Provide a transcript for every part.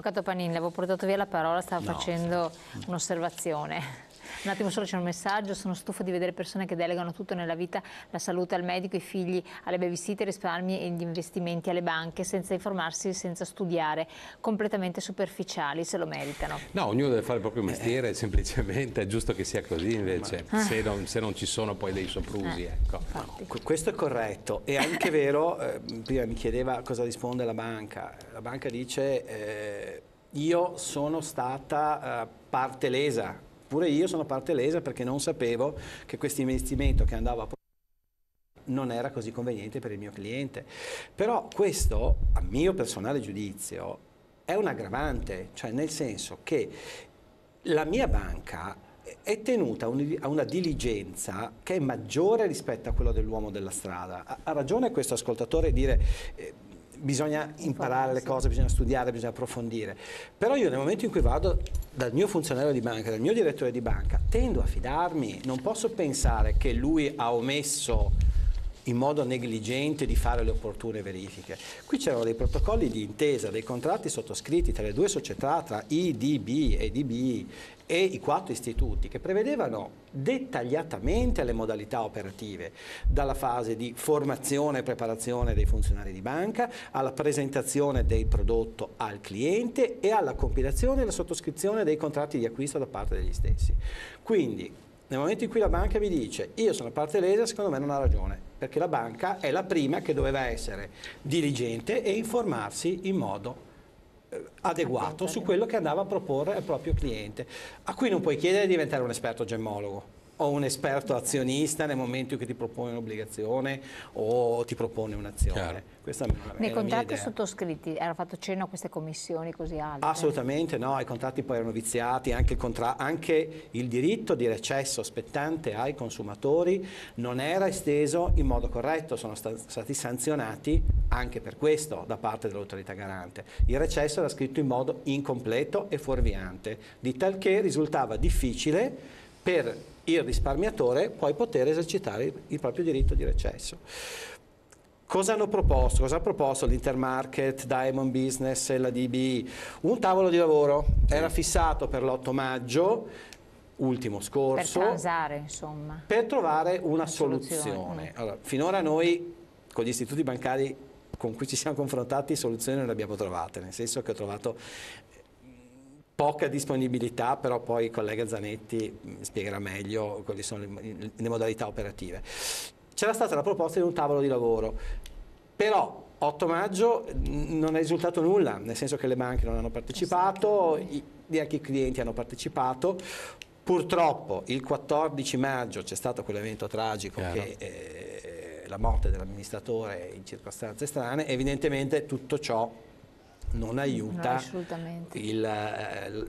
Avvocato Panin, le avevo portato via la parola, stavo no, facendo un'osservazione. Un attimo solo c'è un messaggio, sono stufa di vedere persone che delegano tutto nella vita, la salute al medico, i figli alle babysitter, i risparmi e gli investimenti alle banche senza informarsi, senza studiare, completamente superficiali, se lo meritano. No, ognuno deve fare il proprio mestiere, eh. semplicemente, è giusto che sia così invece, Ma... Ah. se, non, se, non, ci sono poi dei soprusi. Eh. Ecco. questo è corretto, è anche vero, eh, prima mi chiedeva cosa risponde la banca, la banca dice eh, io sono stata eh, parte lesa Pure io sono parte lesa perché non sapevo che questo investimento che andavo a non era così conveniente per il mio cliente. Però questo, a mio personale giudizio, è un aggravante, cioè nel senso che la mia banca è tenuta a una diligenza che è maggiore rispetto a quella dell'uomo della strada. Ha ragione questo ascoltatore dire... Eh, bisogna imparare le cose, bisogna studiare, bisogna approfondire. Però io nel momento in cui vado dal mio funzionario di banca, dal mio direttore di banca, tendo a fidarmi, non posso pensare che lui ha omesso in modo negligente di fare le opportune verifiche. Qui c'erano dei protocolli di intesa, dei contratti sottoscritti tra le due società, tra IDB e DB e i quattro istituti, che prevedevano dettagliatamente le modalità operative, dalla fase di formazione e preparazione dei funzionari di banca, alla presentazione del prodotto al cliente e alla compilazione e la sottoscrizione dei contratti di acquisto da parte degli stessi. Quindi nel momento in cui la banca vi dice io sono parte lesa, secondo me non ha ragione, perché la banca è la prima che doveva essere diligente e informarsi in modo eh, adeguato su quello che andava a proporre al proprio cliente, a cui non puoi chiedere di diventare un esperto gemmologo o un esperto azionista nel momento in cui ti propone un'obbligazione o ti propone un'azione. Nei contratti sottoscritti era fatto cenno a queste commissioni così alte? Assolutamente no, i contratti poi erano viziati, anche il, anche il diritto di recesso spettante ai consumatori non era esteso in modo corretto, sono sta stati sanzionati anche per questo da parte dell'autorità garante. Il recesso era scritto in modo incompleto e fuorviante, di tal che risultava difficile per il risparmiatore può poter esercitare il proprio diritto di recesso. Cosa hanno proposto? Cosa ha proposto l'Intermarket, Diamond Business e la DBI? Un tavolo di lavoro era fissato per l'8 maggio ultimo scorso per transare insomma per trovare una, una soluzione, soluzione. Ecco. Allora, finora noi con gli istituti bancari con cui ci siamo confrontati soluzioni non le abbiamo trovate, nel senso che ho trovato poca disponibilità, però poi il collega Zanetti mm, spiegherà meglio quali sono le, le modalità operative. C'era stata la proposta di un tavolo di lavoro, però 8 maggio mm, non è risultato nulla, nel senso che le banche non hanno partecipato, neanche esatto. i clienti hanno partecipato. Purtroppo il 14 maggio c'è stato quell'evento tragico Chiaro. che... Eh, la morte dell'amministratore in circostanze strane, evidentemente tutto ciò non aiuta no, il, eh,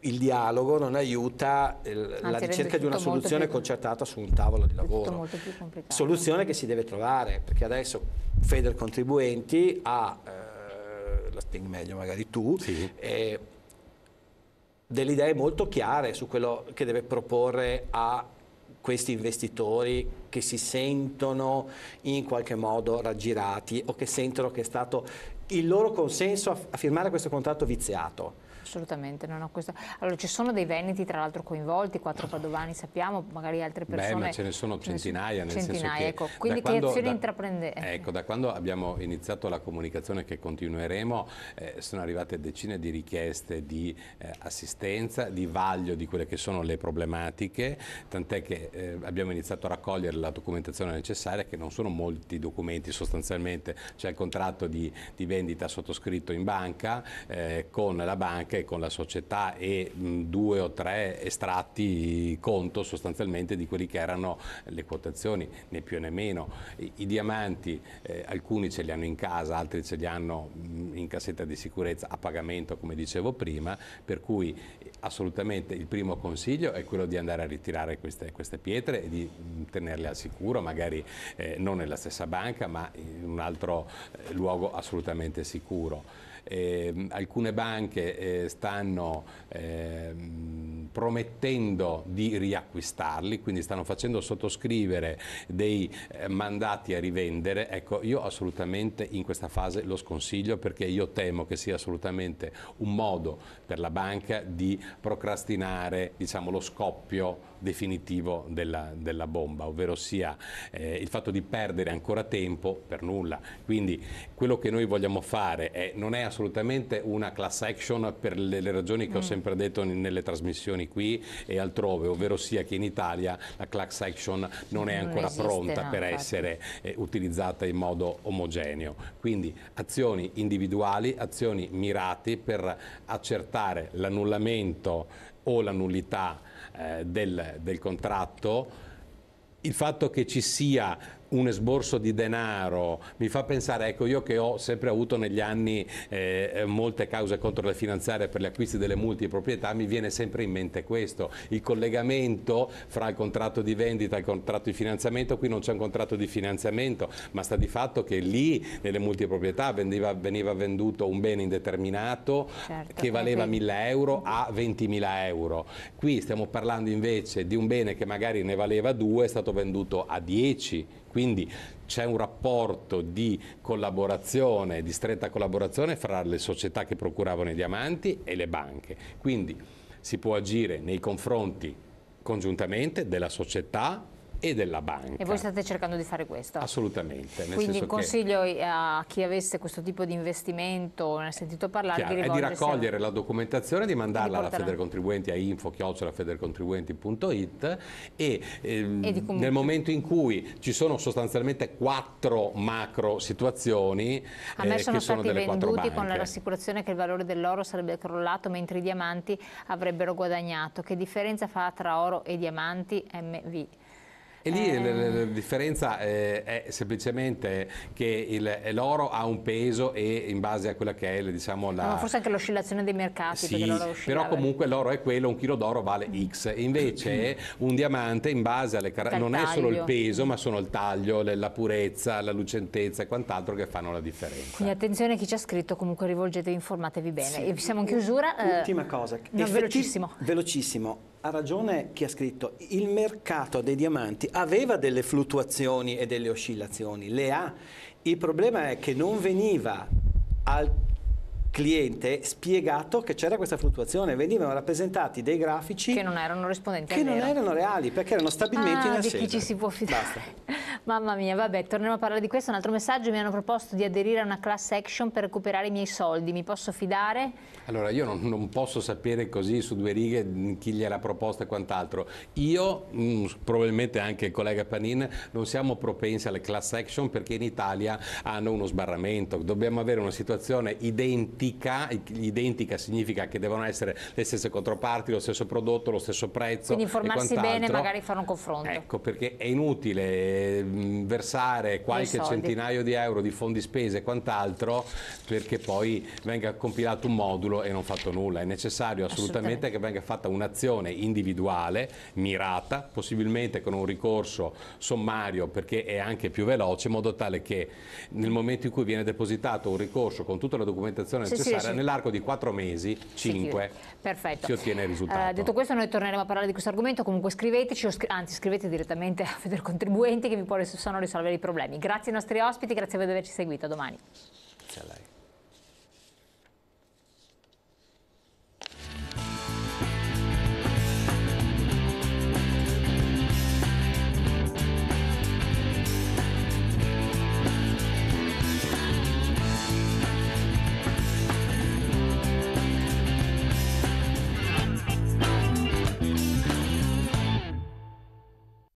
il, dialogo, non aiuta il, la ricerca di una soluzione più, concertata su un tavolo di lavoro. Soluzione che si deve trovare, perché adesso Feder Contribuenti ha, eh, la spieghi meglio magari tu, sì. eh, delle idee molto chiare su quello che deve proporre a questi investitori che si sentono in qualche modo raggirati o che sentono che è stato il loro consenso a, firmare questo contratto viziato. Assolutamente, non ho questo. Allora ci sono dei veneti tra l'altro coinvolti, quattro ah. padovani sappiamo, magari altre persone. Beh, ma ce ne sono centinaia, nel centinaia, senso che ecco. Quindi quando, che azioni da, intraprendete? Eh. Ecco, da quando abbiamo iniziato la comunicazione che continueremo, eh, sono arrivate decine di richieste di eh, assistenza, di vaglio di quelle che sono le problematiche, tant'è che eh, abbiamo iniziato a raccogliere la documentazione necessaria che non sono molti documenti sostanzialmente, c'è il contratto di, di vendita sottoscritto in banca eh, con la banca anche con la società e mh, due o tre estratti conto sostanzialmente di quelli che erano le quotazioni, né più né meno. I, i diamanti eh, alcuni ce li hanno in casa, altri ce li hanno mh, in cassetta di sicurezza a pagamento come dicevo prima, per cui eh, assolutamente il primo consiglio è quello di andare a ritirare queste, queste pietre e di tenerle al sicuro, magari eh, non nella stessa banca ma in un altro eh, luogo assolutamente sicuro. Eh, alcune banche eh, stanno eh, promettendo di riacquistarli, quindi stanno facendo sottoscrivere dei eh, mandati a rivendere. Ecco, io assolutamente in questa fase lo sconsiglio perché io temo che sia assolutamente un modo per la banca di procrastinare diciamo, lo scoppio definitivo della, della bomba, ovvero sia eh, il fatto di perdere ancora tempo per nulla. Quindi quello che noi vogliamo fare è, non è assolutamente una class action per le, le ragioni che mm. ho sempre detto nelle trasmissioni qui e altrove, ovvero sia che in Italia la class action non è ancora non esiste, pronta no, per infatti. essere eh, utilizzata in modo omogeneo. Quindi azioni individuali, azioni mirate per accertare l'annullamento o la nullità eh, del, del contratto, il fatto che ci sia un esborso di denaro, mi fa pensare, ecco io che ho sempre avuto negli anni eh, molte cause contro le finanziarie per gli acquisti delle multiproprietà, mi viene sempre in mente questo, il collegamento fra il contratto di vendita e il contratto di finanziamento, qui non c'è un contratto di finanziamento, ma sta di fatto che lì nelle multiproprietà veniva, veniva venduto un bene indeterminato certo, che valeva quindi... 1000 euro a 20.000 euro, qui stiamo parlando invece di un bene che magari ne valeva 2 è stato venduto a 10 quindi c'è un rapporto di collaborazione, di stretta collaborazione fra le società che procuravano i diamanti e le banche. Quindi si può agire nei confronti congiuntamente della società e della banca. E voi state cercando di fare questo? Assolutamente. Quindi il consiglio che... Eh, a chi avesse questo tipo di investimento, ne ha sentito parlare, chiaro, di è di raccogliere la documentazione, di mandarla di alla Federcontribuenti, a info-federcontribuenti.it e, ehm, e nel momento in cui ci sono sostanzialmente quattro macro situazioni a me eh, sono stati sono venduti con la rassicurazione che il valore dell'oro sarebbe crollato mentre i diamanti avrebbero guadagnato. Che differenza fa tra oro e diamanti MV? E lì eh... la, la, la, ehm. differenza eh, è semplicemente che eh, l'oro ha un peso e in base a quella che è diciamo, la... No, ah, forse anche l'oscillazione dei mercati. Sì, però comunque l'oro è quello, un chilo d'oro vale X. Invece mm. un diamante in base alle caratteristiche, non taglio. è solo il peso mm. ma sono il taglio, la purezza, la lucentezza e quant'altro che fanno la differenza. Quindi attenzione a chi ci ha scritto, comunque rivolgetevi, informatevi bene. Sì. E siamo in chiusura. Eh, Ultima eh... cosa. No, velocissimo. Velocissimo ha ragione chi ha scritto, il mercato dei diamanti aveva delle fluttuazioni e delle oscillazioni, le ha. Il problema è che non veniva al cliente spiegato che c'era questa fluttuazione, venivano rappresentati dei grafici che non erano rispondenti che non erano reali perché erano stabilmente ah, in assenza. di chi ci si può fidare. Basta. Mamma mia, vabbè, torniamo a parlare di questo. Un altro messaggio, mi hanno proposto di aderire a una class action per recuperare i miei soldi, mi posso fidare? Allora, io non, non posso sapere così su due righe chi gliela proposta e quant'altro. Io, mh, mm, probabilmente anche il collega Panin, non siamo propensi alle class action perché in Italia hanno uno sbarramento. Dobbiamo avere una situazione identica identica, identica significa che devono essere le stesse controparti, lo stesso prodotto, lo stesso prezzo. Quindi informarsi bene e magari fare un confronto. Ecco, perché è inutile mm, versare qualche centinaio di euro di fondi spese e quant'altro perché poi venga compilato un modulo e non fatto nulla. È necessario assolutamente, assolutamente. che venga fatta un'azione individuale, mirata, possibilmente con un ricorso sommario perché è anche più veloce, in modo tale che nel momento in cui viene depositato un ricorso con tutta la documentazione necessaria, sì, sì, nell'arco di 4 mesi, 5, Perfetto. si ottiene il eh, risultato. Uh, detto questo noi torneremo a parlare di questo argomento, comunque scriveteci, scri anzi scrivete direttamente a Federcontribuenti che vi possono risolvere i problemi. Grazie ai nostri ospiti, grazie per averci seguito, a domani. Grazie a lei.